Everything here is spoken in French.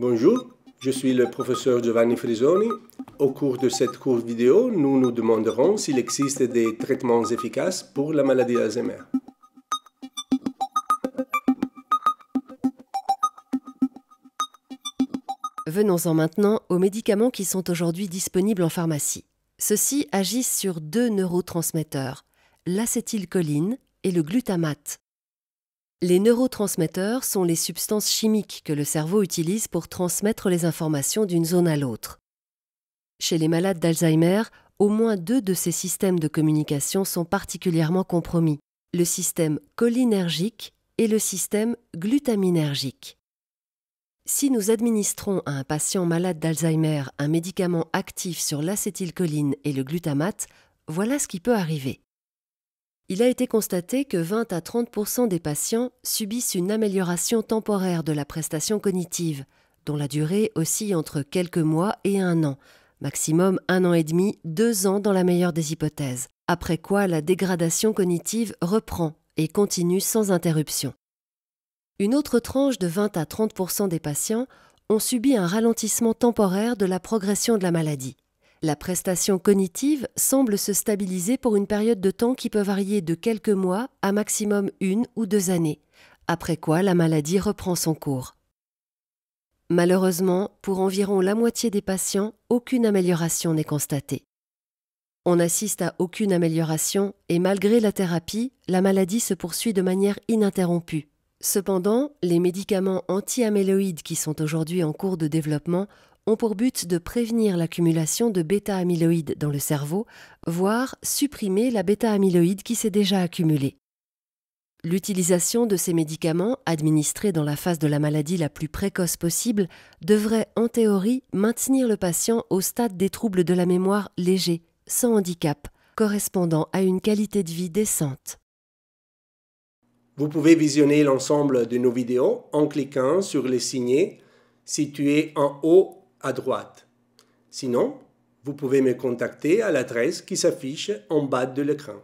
Bonjour, je suis le professeur Giovanni Frisoni. Au cours de cette courte vidéo, nous nous demanderons s'il existe des traitements efficaces pour la maladie d'Alzheimer. Venons-en maintenant aux médicaments qui sont aujourd'hui disponibles en pharmacie. Ceux-ci agissent sur deux neurotransmetteurs, l'acétylcholine et le glutamate. Les neurotransmetteurs sont les substances chimiques que le cerveau utilise pour transmettre les informations d'une zone à l'autre. Chez les malades d'Alzheimer, au moins deux de ces systèmes de communication sont particulièrement compromis, le système cholinergique et le système glutaminergique. Si nous administrons à un patient malade d'Alzheimer un médicament actif sur l'acétylcholine et le glutamate, voilà ce qui peut arriver il a été constaté que 20 à 30 des patients subissent une amélioration temporaire de la prestation cognitive, dont la durée oscille entre quelques mois et un an, maximum un an et demi, deux ans dans la meilleure des hypothèses, après quoi la dégradation cognitive reprend et continue sans interruption. Une autre tranche de 20 à 30 des patients ont subi un ralentissement temporaire de la progression de la maladie. La prestation cognitive semble se stabiliser pour une période de temps qui peut varier de quelques mois à maximum une ou deux années, après quoi la maladie reprend son cours. Malheureusement, pour environ la moitié des patients, aucune amélioration n'est constatée. On n'assiste à aucune amélioration et malgré la thérapie, la maladie se poursuit de manière ininterrompue. Cependant, les médicaments anti-amyloïdes qui sont aujourd'hui en cours de développement ont pour but de prévenir l'accumulation de bêta-amyloïdes dans le cerveau, voire supprimer la bêta-amyloïde qui s'est déjà accumulée. L'utilisation de ces médicaments, administrés dans la phase de la maladie la plus précoce possible, devrait en théorie maintenir le patient au stade des troubles de la mémoire légers, sans handicap, correspondant à une qualité de vie décente. Vous pouvez visionner l'ensemble de nos vidéos en cliquant sur les signets situés en haut à droite. Sinon, vous pouvez me contacter à l'adresse qui s'affiche en bas de l'écran.